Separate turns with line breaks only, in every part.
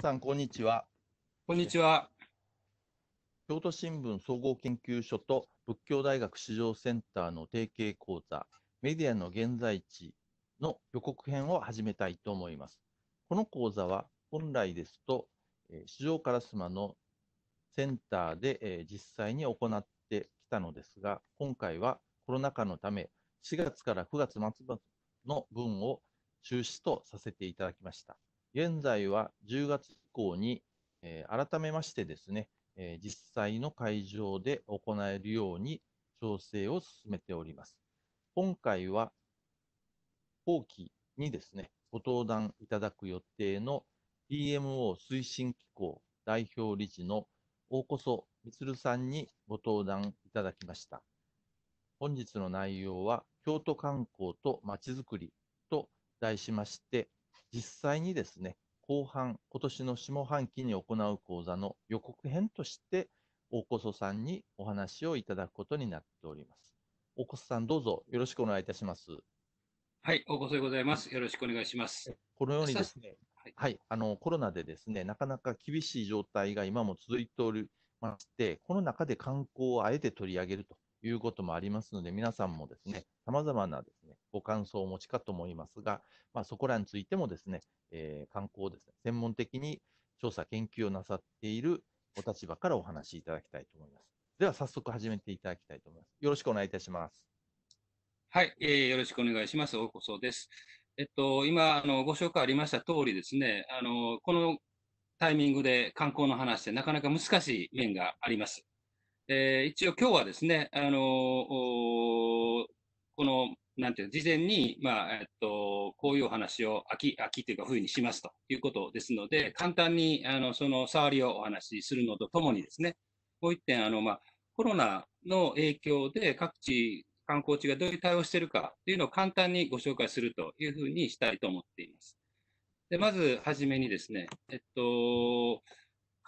さん、こんにちは。こんにちは。京都新聞総合研究所と仏教大学市場センターの提携講座、メディアの現在地の予告編を始めたいと思います。この講座は、本来ですと、えー、市場烏丸のセンターで、えー、実際に行ってきたのですが、今回はコロナ禍のため、4月から9月末の分を中止とさせていただきました。現在は10月以降に、えー、改めましてですね、えー、実際の会場で行えるように調整を進めております。今回は後期にですね、ご登壇いただく予定の PMO 推進機構代表理事の大こそ光さんにご登壇いただきました。本日の内容は、京都観光とまちづくりと題しまして、実際にですね、後半、今年の下半期に行う講座の予告編として、大こそさんにお話をいただくことになっております。大こそさん、どうぞよろしくお願いいたします。
はい、大こそでございます。よろしくお願いします。
このようにですね、はい、はい、あの、コロナでですね、なかなか厳しい状態が今も続いておりまして、この中で観光をあえて取り上げるということもありますので、皆さんもですね、さまざまなですね、ご感想をお持ちかと思いますが、まあ、そこらについてもですね、えー、観光ですね、専門的に調査研究をなさっているお立場からお話しいただきたいと思います。では早速始めていただきたいと思います。よろしくお願いいたします。
はい、えー、よろしくお願いします。大こそです。えっと、今、あの、ご紹介ありました通りですね、あの、このタイミングで観光の話ってなかなか難しい面があります。えー、一応今日はですね、あのー、この、なんていうの、事前に、まあ、えっと、こういうお話を秋、秋というか冬にしますということですので、簡単に、あの、その、触りをお話しするのとともにですね、こう一点、あの、まあ、コロナの影響で各地、観光地がどういう対応しているかというのを簡単にご紹介するというふうにしたいと思っています。で、まずはじめにですね、えっと、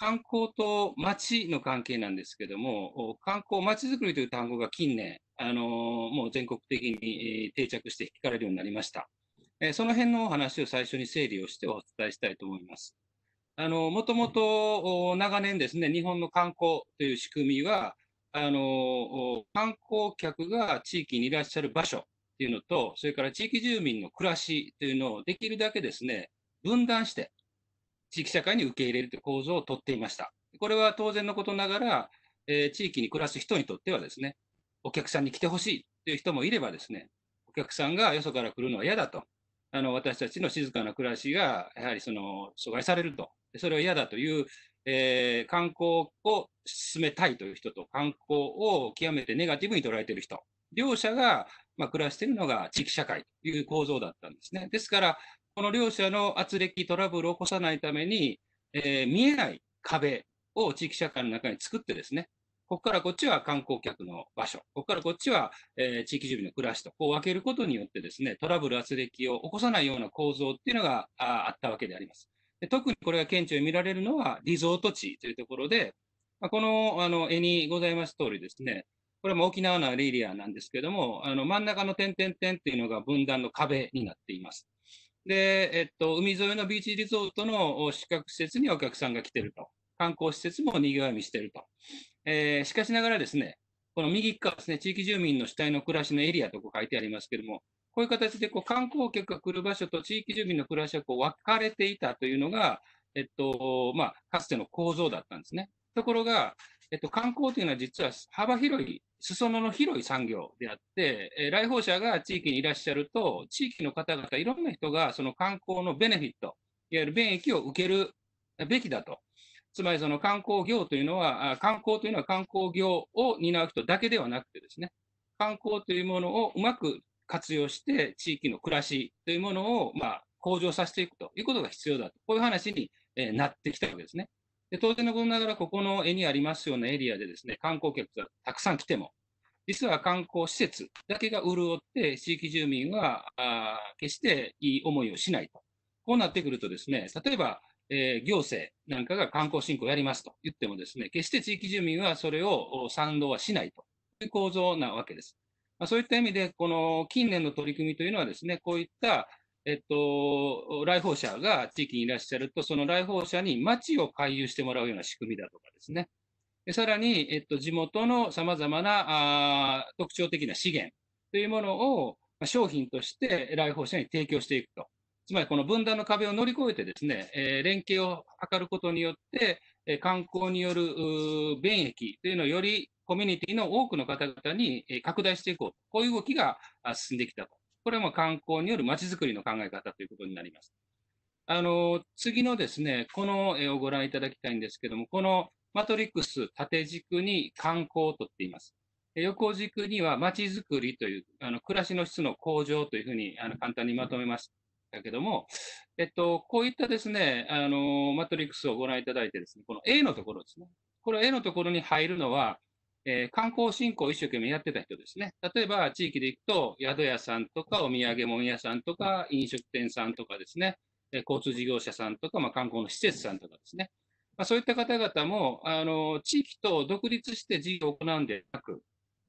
観光と街の関係なんですけども、観光、街づくりという単語が近年、あのもう全国的に定着して聞かれるようになりました。えその辺のお話を最初に整理をしてお伝えしたいと思います。あの、もともと長年ですね、日本の観光という仕組みは、あの、観光客が地域にいらっしゃる場所っていうのと、それから地域住民の暮らしというのをできるだけですね、分断して、地域社会に受け入れるという構造をとっていました。これは当然のことながら、えー、地域に暮らす人にとってはですね、お客さんに来てほしいという人もいればですね、お客さんがよそから来るのは嫌だと、あの私たちの静かな暮らしがやはりその阻害されると、それは嫌だという、えー、観光を進めたいという人と、観光を極めてネガティブに捉えている人、両者が、まあ、暮らしているのが地域社会という構造だったんですね。ですから、この両者の圧力、トラブルを起こさないために、えー、見えない壁を地域社会の中に作ってですね、ここからこっちは観光客の場所、ここからこっちは、えー、地域住民の暮らしと、こう分けることによってですね、トラブル、圧力を起こさないような構造っていうのがああったわけであります。で特にこれが顕著に見られるのはリゾート地というところで、まあ、このあの絵にございます通りですね、これも沖縄のエリアなんですけども、あの真ん中の点々点っていうのが分断の壁になっています。で、えっと、海沿いのビーチリゾートの宿泊施設にお客さんが来てると。観光施設も賑わい見してると。えー、しかしながらですね、この右側ですね、地域住民の主体の暮らしのエリアとこう書いてありますけれども、こういう形でこう観光客が来る場所と地域住民の暮らしはこう分かれていたというのが、えっと、まあ、かつての構造だったんですね。ところが、えっと、観光というのは実は幅広い、裾野の広い産業であって、えー、来訪者が地域にいらっしゃると、地域の方々、いろんな人がその観光のベネフィット、いわゆる便益を受けるべきだと。つまりその観光業というのは、観光というのは観光業を担う人だけではなくてですね、観光というものをうまく活用して、地域の暮らしというものを、まあ、向上させていくということが必要だと、こういう話になってきたわけですね。で当然のことながら、ここの絵にありますようなエリアでですね、観光客がたくさん来ても、実は観光施設だけが潤って、地域住民はあ決していい思いをしないと。こうなってくるとですね、例えば、えー、行政なんかが観光振興やりますと言ってもですね、決して地域住民はそれを賛同はしないという構造なわけです。まあ、そういった意味で、この近年の取り組みというのはですね、こういったえっと、来訪者が地域にいらっしゃると、その来訪者に町を回遊してもらうような仕組みだとかですね。でさらに、えっと、地元の様々なあ特徴的な資源というものを商品として来訪者に提供していくと。つまりこの分断の壁を乗り越えてですね、えー、連携を図ることによって、えー、観光による便益というのをよりコミュニティの多くの方々に拡大していこう。こういう動きが進んできたと。これも観光によるまちづくりの考え方ということになります。あの、次のですね、この絵をご覧いただきたいんですけども、このマトリックス縦軸に観光をとっています。横軸にはまちづくりという、あの、暮らしの質の向上というふうに、あの、簡単にまとめましたけども、えっと、こういったですね、あの、マトリックスをご覧いただいてですね、この A のところですね。これ A のところに入るのは、えー、観光振興を一生懸命やってた人ですね。例えば、地域で行くと、宿屋さんとか、お土産物屋さんとか、飲食店さんとかですね、え交通事業者さんとか、まあ、観光の施設さんとかですね。まあ、そういった方々も、あの、地域と独立して事業を行うんでなく、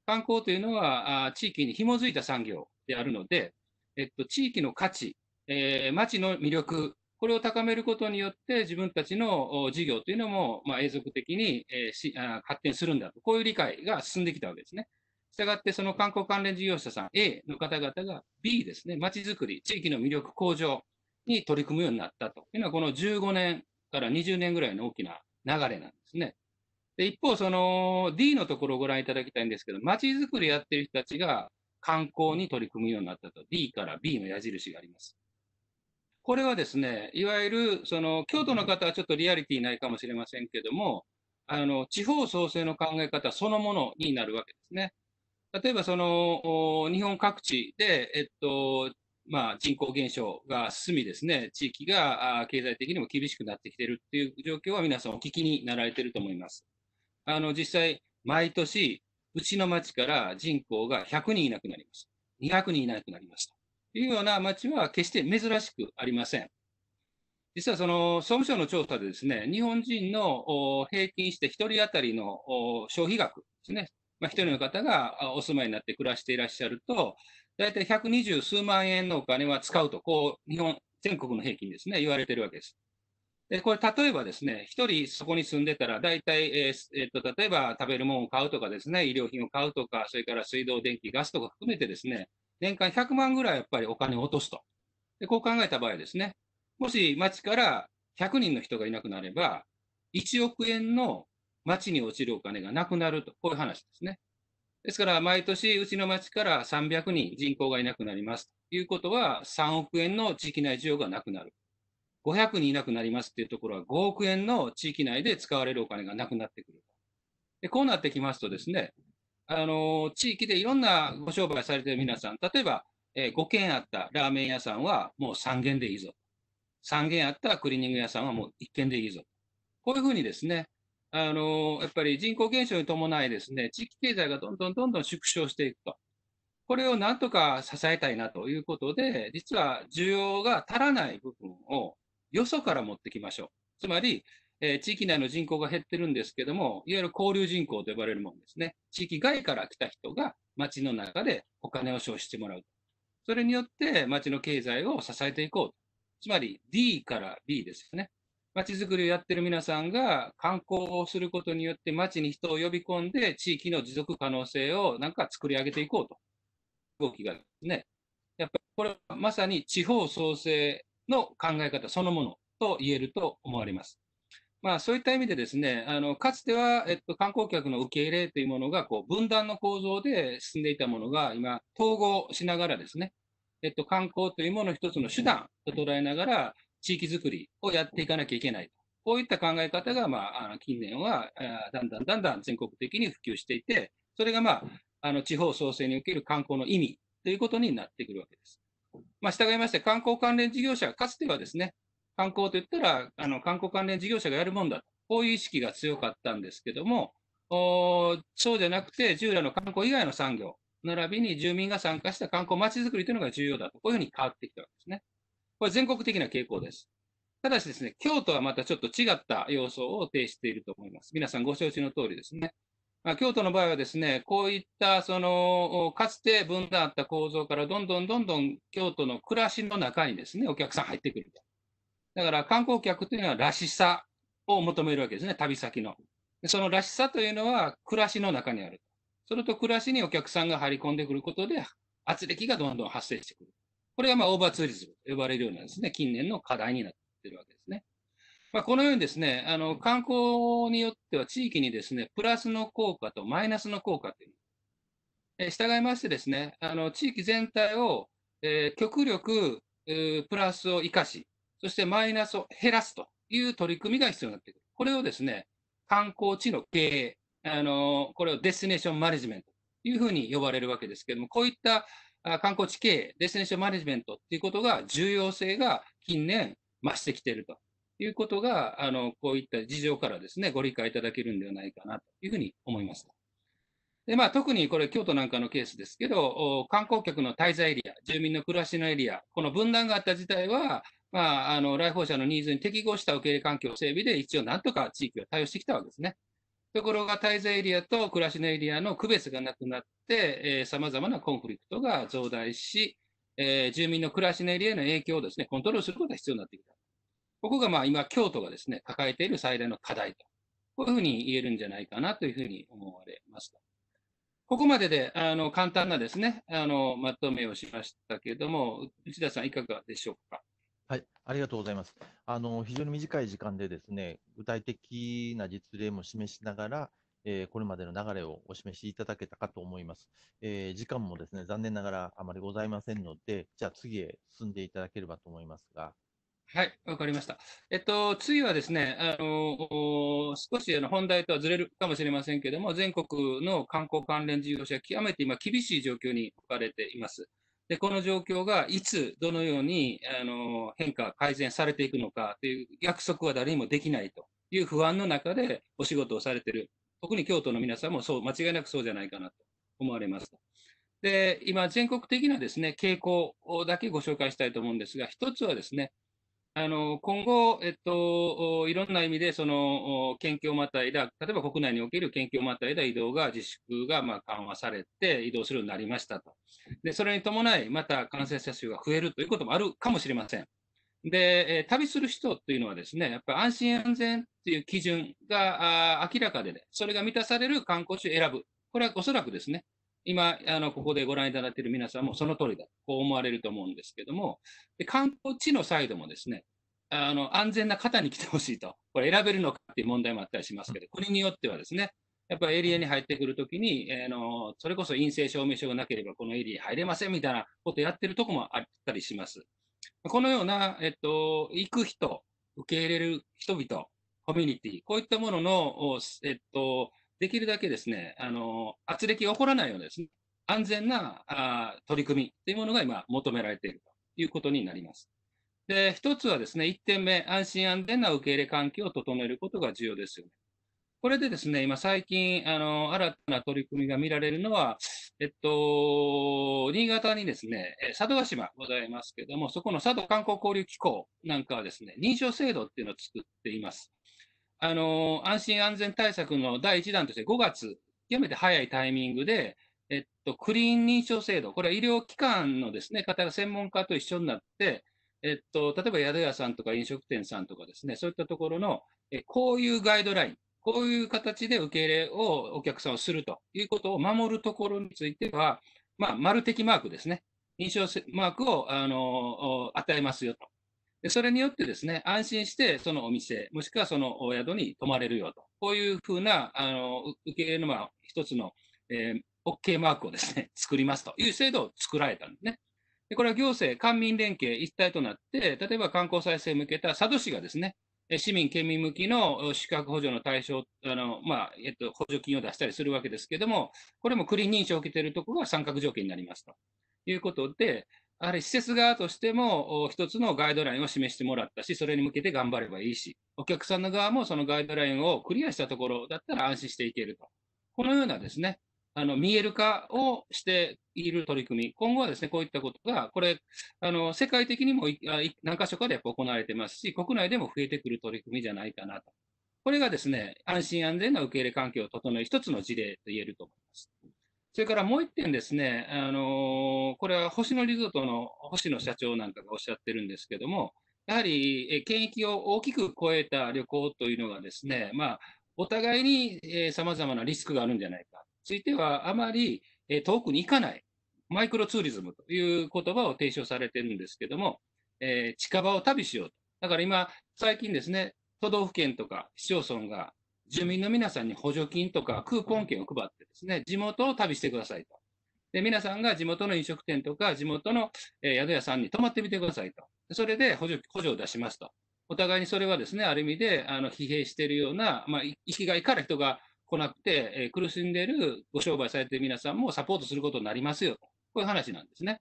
観光というのは、あ地域に紐づいた産業であるので、えっと、地域の価値、えー、町の魅力これを高めることによって自分たちの事業というのも、まあ、永続的に、えしあ発展するんだと、こういう理解が進んできたわけですね。したがって、その観光関連事業者さん A の方々が B ですね、まちづくり、地域の魅力向上に取り組むようになったというのは、この15年から20年ぐらいの大きな流れなんですね。で一方、その D のところをご覧いただきたいんですけど、まちづくりやってる人たちが観光に取り組むようになったと、D から B の矢印があります。これはですね、いわゆる、その、京都の方はちょっとリアリティないかもしれませんけども、あの、地方創生の考え方そのものになるわけですね。例えば、その、日本各地で、えっと、まあ、人口減少が進みですね、地域が経済的にも厳しくなってきてるっていう状況は皆さんお聞きになられてると思います。あの、実際、毎年、うちの町から人口が100人いなくなりました。200人いなくなりました。いうような町は決して珍しくありません。実はその総務省の調査でですね、日本人の平均して1人当たりの消費額ですね、まあ、1人の方がお住まいになって暮らしていらっしゃると、大体120数万円のお金は使うと、こう、日本、全国の平均ですね、言われてるわけです。でこれ、例えばですね、1人そこに住んでたら、大体、えーえー、っと例えば食べるものを買うとかですね、医療品を買うとか、それから水道、電気、ガスとか含めてですね、年間100万ぐらいやっぱりお金を落とすと。で、こう考えた場合ですね、もし町から100人の人がいなくなれば、1億円の町に落ちるお金がなくなると、こういう話ですね。ですから、毎年、うちの町から300人人口がいなくなりますということは、3億円の地域内需要がなくなる。500人いなくなりますっていうところは、5億円の地域内で使われるお金がなくなってくる。でこうなってきますとですね、あの地域でいろんなご商売されてる皆さん、例えば、えー、5軒あったラーメン屋さんはもう3軒でいいぞ。3軒あったクリーニング屋さんはもう1軒でいいぞ。こういうふうにですね、あのやっぱり人口減少に伴いですね、地域経済がどんどんどんどん縮小していくと。これをなんとか支えたいなということで、実は需要が足らない部分をよそから持ってきましょう。つまり、えー、地域内の人口が減ってるんですけども、いわゆる交流人口と呼ばれるものですね。地域外から来た人が町の中でお金を消費してもらう。それによって町の経済を支えていこう。つまり D から B ですよね。町づくりをやってる皆さんが観光をすることによって町に人を呼び込んで地域の持続可能性をなんか作り上げていこうと。動きがですね。やっぱりこれはまさに地方創生の考え方そのものと言えると思われます。まあ、そういった意味でですね、あの、かつては、えっと、観光客の受け入れというものが、こう、分断の構造で進んでいたものが、今、統合しながらですね、えっと、観光というものを一つの手段と捉えながら、地域づくりをやっていかなきゃいけないと。こういった考え方が、まあ、近年は、だんだんだんだん全国的に普及していて、それが、まあ、あの、地方創生における観光の意味ということになってくるわけです。まあ、従いまして、観光関連事業者、かつてはですね、観光といったら、あの観光関連事業者がやるもんだと、こういう意識が強かったんですけども、おそうじゃなくて、従来の観光以外の産業、並びに住民が参加した観光まちづくりというのが重要だと、こういうふうに変わってきたわけですね。これ全国的な傾向です。ただしですね、京都はまたちょっと違った様相を呈していると思います。皆さんご承知の通りですね。まあ、京都の場合はですね、こういったそのかつて分断あった構造からどんどんどんどん京都の暮らしの中にですね、お客さん入ってくると。だから観光客というのはらしさを求めるわけですね、旅先の。そのらしさというのは暮らしの中にある。それと暮らしにお客さんが張り込んでくることで、圧力がどんどん発生してくる。これはまあオーバーツーリズムと呼ばれるようなですね、近年の課題になっているわけですね。まあ、このようにですね、あの観光によっては地域にですね、プラスの効果とマイナスの効果という。え従いましてですね、あの地域全体を、えー、極力、えー、プラスを生かし、そしてマイナスを減らすという取り組みが必要になってくる。これをですね、観光地の経営、あのこれをデスティネーションマネジメントというふうに呼ばれるわけですけれども、こういった観光地経営、デスティネーションマネジメントということが重要性が近年増してきているということが、あのこういった事情からですね、ご理解いただけるんではないかなというふうに思います。でまあ、特にこれ、京都なんかのケースですけど、観光客の滞在エリア、住民の暮らしのエリア、この分断があった事態は、まあ、あの、来訪者のニーズに適合した受け入れ環境整備で一応なんとか地域は対応してきたわけですね。ところが滞在エリアと暮らしのエリアの区別がなくなって、えま様々なコンフリクトが増大し、えー、住民の暮らしのエリアへの影響をですね、コントロールすることが必要になってきた。ここがまあ今、京都がですね、抱えている最大の課題と。こういうふうに言えるんじゃないかなというふうに思われました。ここまでで、あの、簡単なですね、あの、まとめをしましたけれども、内田さんいかがでしょうか。
はい、ありがとうございます。あの、非常に短い時間でですね、具体的な実例も示しながら、えー、これまでの流れをお示しいただけたかと思います。えー、時間もですね、残念ながらあまりございませんので、じゃあ次へ進んでいただければと思いますが。はい、わかりました。
えっと、次はですね、あの少しあの本題とはずれるかもしれませんけれども、全国の観光関連事業者は極めて今、厳しい状況に置かれています。で、この状況がいつ、どのようにあの変化、改善されていくのかという約束は誰にもできないという不安の中でお仕事をされている、特に京都の皆さんもそう間違いなくそうじゃないかなと思われます。で、今、全国的なですね傾向だけご紹介したいと思うんですが、一つはですね、あの今後、えっと、いろんな意味でその県境またいだ、例えば国内における県境またいだ移動が自粛がま緩和されて移動するようになりましたと。で、それに伴い、また感染者数が増えるということもあるかもしれません。で、え旅する人というのはですね、やっぱり安心安全という基準が明らかで、ね、それが満たされる観光地を選ぶ。これはおそらくですね、今、あの、ここでご覧いただいている皆さんもその通りだ。こう思われると思うんですけども、で観光地のサイドもですね、あの、安全な方に来てほしいと。これ選べるのかっていう問題もあったりしますけど、国によってはですね、やっぱりエリアに入ってくるときに、えー、の、それこそ陰性証明書がなければこのエリア入れませんみたいなことやってるとこもあったりします。このような、えっと、行く人、受け入れる人々、コミュニティ、こういったものの、えっと、できるだけですね、あの、圧力が起こらないようなですね、安全なあ取り組みというものが今求められているということになります。で、一つはですね、1点目、安心安全な受け入れ環境を整えることが重要ですよね。これでですね、今最近、あの、新たな取り組みが見られるのは、えっと、新潟にですね、佐渡島ございますけども、そこの佐渡観光交流機構なんかはですね、認証制度っていうのを作っています。あの安心安全対策の第1弾として5月、極めて早いタイミングで、えっと、クリーン認証制度、これは医療機関のですね、方が専門家と一緒になって、えっと、例えば宿屋さんとか飲食店さんとかですね、そういったところの、えこういうガイドライン、こういう形で受け入れをお客さんをするということを守るところについては、まあ、丸的マークですね、認証マークをあの与えますよとでそれによってですね、安心してそのお店、もしくはそのお宿に泊まれるよと、こういうふうなあの受け入れの、まあ、一つの、えー、OK マークをですね、作りますという制度を作られたんですね。でこれは行政、官民連携一体となって、例えば観光再生向けた佐渡市がですね、市民、県民向きの資格補助の対象、あのまあ、えっと、補助金を出したりするわけですけれども、これも国認証を受けているところは三角条件になりますということで、やはり施設側としても、一つのガイドラインを示してもらったし、それに向けて頑張ればいいし、お客さんの側もそのガイドラインをクリアしたところだったら安心していけると。このようなですね、あの、見える化をしている取り組み、今後はですね、こういったことが、これ、あの、世界的にも何箇所かでやっぱ行われてますし、国内でも増えてくる取り組みじゃないかなと。これがですね、安心安全な受け入れ環境を整える一つの事例と言えると思います。それからもう一点ですね、あのー、これは星野リゾートの星野社長なんかがおっしゃってるんですけども、やはり、権益を大きく超えた旅行というのがですね、まあ、お互いに、えー、様々なリスクがあるんじゃないか。ついては、あまり、えー、遠くに行かない。マイクロツーリズムという言葉を提唱されてるんですけども、えー、近場を旅しようと。だから今、最近ですね、都道府県とか市町村が住民の皆さんに補助金とかクーポン券を配ってですね、地元を旅してくださいと。で、皆さんが地元の飲食店とか、地元の、え宿屋さんに泊まってみてくださいと。それで補助補助を出しますと。お互いにそれはですね、ある意味であの疲弊しているような、まあ、生きがいから人が来なくて、え苦しんでいるご商売されている皆さんもサポートすることになりますよと。こういう話なんですね。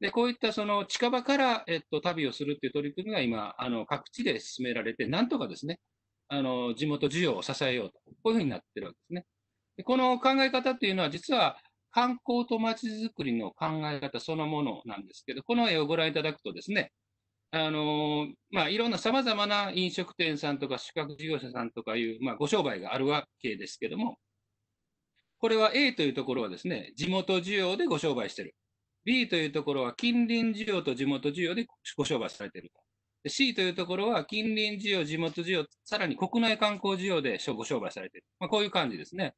で、こういったその近場から、えっと、旅をするっていう取り組みが今、あの、各地で進められて、なんとかですね、あの、地元需要を支えようと、こういうふうになってるわけですね。でこの考え方っていうのは、実は観光とまちづくりの考え方そのものなんですけど、この絵をご覧いただくとですね、あのまあ、いろんなさまざまな飲食店さんとか宿泊事業者さんとかいう、まあ、ご商売があるわけですけども、これは A というところはですね、地元需要でご商売してる。B というところは近隣需要と地元需要でご商売されてる。C というところは近隣需要、地元需要、さらに国内観光需要でご商売されている。まあ、こういう感じですね。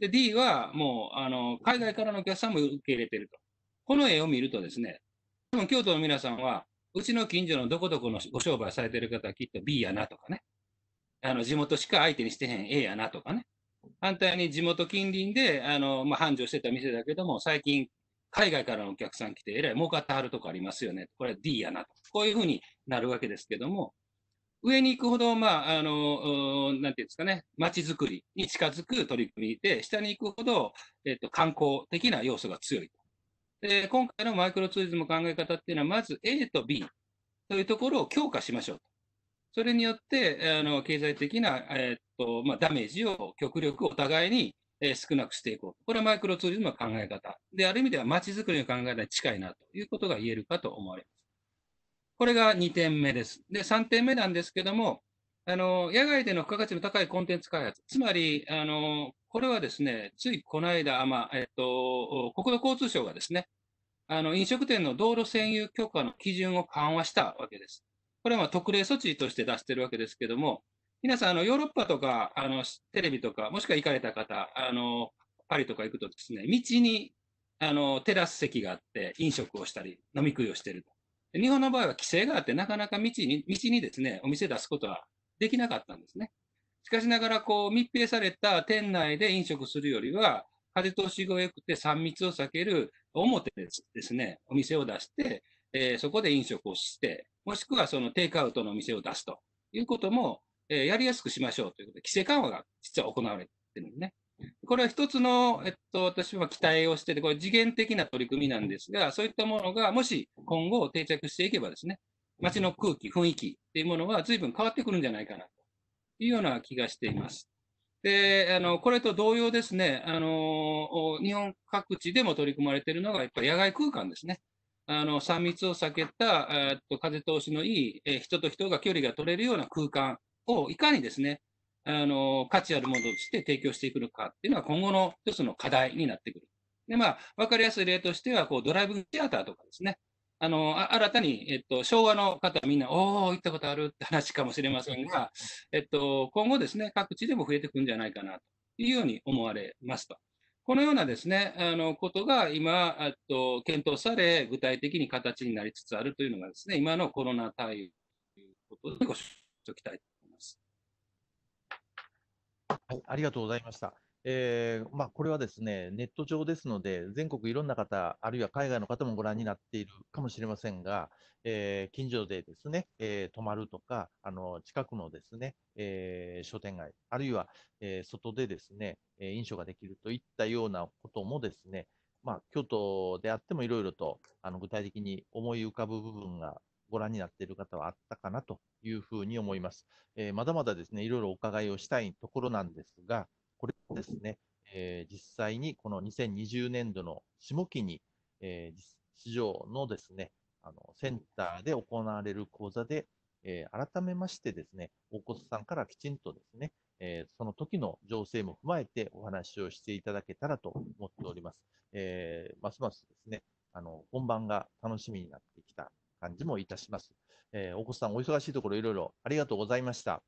で、D はもう、あの、海外からのお客さんも受け入れていると。この絵を見るとですね、多分京都の皆さんは、うちの近所のどこどこのご商売されている方はきっと B やなとかね。あの、地元しか相手にしてへん A やなとかね。反対に地元近隣で、あの、まあ、繁盛してた店だけども、最近海外からのお客さん来て、えらい儲かってはるとこありますよね。これは D やなと。こういうふうになるわけですけども、上に行くほど、まあ、あの、なんていうんですかね、街づくりに近づく取り組みで、下に行くほど、えっと、観光的な要素が強いで、今回のマイクロツーリズム考え方っていうのは、まず A と B というところを強化しましょうそれによって、あの、経済的な、えっと、まあ、ダメージを極力お互いにえ少なくしていこう。これはマイクロツーリズムの考え方。で、ある意味では街づくりの考え方に近いなということが言えるかと思われます。これが2点目です。で、3点目なんですけども、あの、野外での付加価値の高いコンテンツ開発。つまり、あの、これはですね、ついこの間、まあ、えっと、国土交通省がですね、あの、飲食店の道路占有許可の基準を緩和したわけです。これは特例措置として出してるわけですけども、皆さん、あの、ヨーロッパとか、あの、テレビとか、もしくは行かれた方、あの、パリとか行くとですね、道に、あの、テラス席があって、飲食をしたり、飲み食いをしてると。日本の場合は規制があって、なかなか道に、道にですね、お店出すことはできなかったんですね。しかしながら、こう、密閉された店内で飲食するよりは、風通しが良くて3密を避ける表ですね、お店を出して、えー、そこで飲食をして、もしくはそのテイクアウトのお店を出すということも、えやりやすくしましょうということで、規制緩和が実は行われてるんですね。これは一つの、えっと、私は期待をしてて、これ次元的な取り組みなんですが、そういったものがもし今後定着していけばですね、街の空気、雰囲気っていうものは随分変わってくるんじゃないかなというような気がしています。で、あの、これと同様ですね、あの、日本各地でも取り組まれているのが、やっぱり野外空間ですね。あの、3密を避けた、えっと、風通しのいい、え人と人が距離が取れるような空間をいかにですね、あの、価値あるものとして提供していくのかっていうのは今後の一つの課題になってくる。で、まあ、わかりやすい例としては、こう、ドライブシアターとかですね。あの、あ新たに、えっと、昭和の方みんな、おお、行ったことあるって話かもしれませんが、えっと、今後ですね、各地でも増えてくんじゃないかな、というように思われますと。このようなですね、あの、ことが今、えっと、検討され、具体的に形になりつつあるというのがですね、今のコロナ対応ということでご紹介しておきたい
はい、ありがとうございました。えー、まあ、これはですね、ネット上ですので、全国いろんな方、あるいは海外の方もご覧になっているかもしれませんが、えー、近所でですね、えー、泊まるとか、あの、近くのですね、え商店街、あるいは、え外でですね、え飲酒ができるといったようなこともですね、まあ、京都であってもいろいろと、あの、具体的に思い浮かぶ部分がご覧になっている方はあったかなというふうに思います。えー、まだまだですね、いろいろお伺いをしたいところなんですが、これですね、えー、実際にこの2020年度の下期に、えー、市場のですね、あの、センターで行われる講座で、えー、改めましてですね、大越さんからきちんとですね、えー、その時の情勢も踏まえてお話をしていただけたらと思っております。えー、ますますですね、あの、本番が楽しみになってきた感じもいたします。えー、大越さん、お忙しいところいろいろありがとうございました。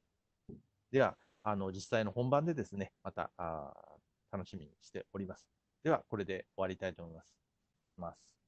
では、あの、実際の本番でですね、また、あ楽しみにしております。では、これで終わりたいと思います。ます